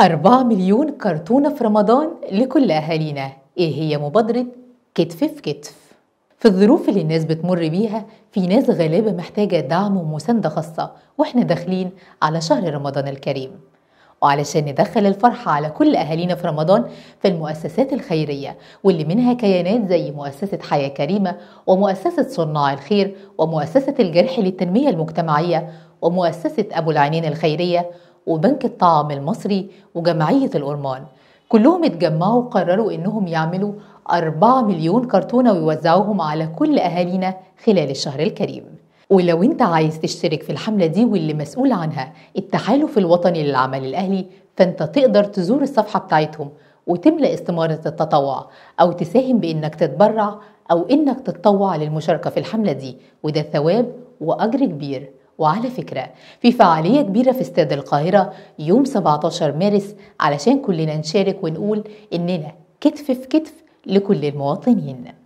4 مليون كرتونة في رمضان لكل أهالينا إيه هي مبادرة كتف في كتف في الظروف اللي الناس بتمر بيها في ناس غالبا محتاجة دعم ومساندة خاصة وإحنا داخلين على شهر رمضان الكريم وعلشان ندخل الفرحة على كل أهالينا في رمضان فالمؤسسات الخيرية واللي منها كيانات زي مؤسسة حياة كريمة ومؤسسة صناع الخير ومؤسسة الجرح للتنمية المجتمعية ومؤسسة أبو العينين الخيرية وبنك الطعام المصري وجمعية الأورمان كلهم اتجمعوا وقرروا إنهم يعملوا 4 مليون كرتونة ويوزعوهم على كل أهالينا خلال الشهر الكريم ولو انت عايز تشترك في الحملة دي واللي مسؤول عنها التحالف الوطني للعمل الأهلي فانت تقدر تزور الصفحة بتاعتهم وتملأ استمارة التطوع أو تساهم بإنك تتبرع أو إنك تتطوع للمشاركة في الحملة دي وده ثواب وأجر كبير وعلى فكرة في فعالية كبيرة في استاد القاهرة يوم 17 مارس علشان كلنا نشارك ونقول إننا كتف في كتف لكل المواطنين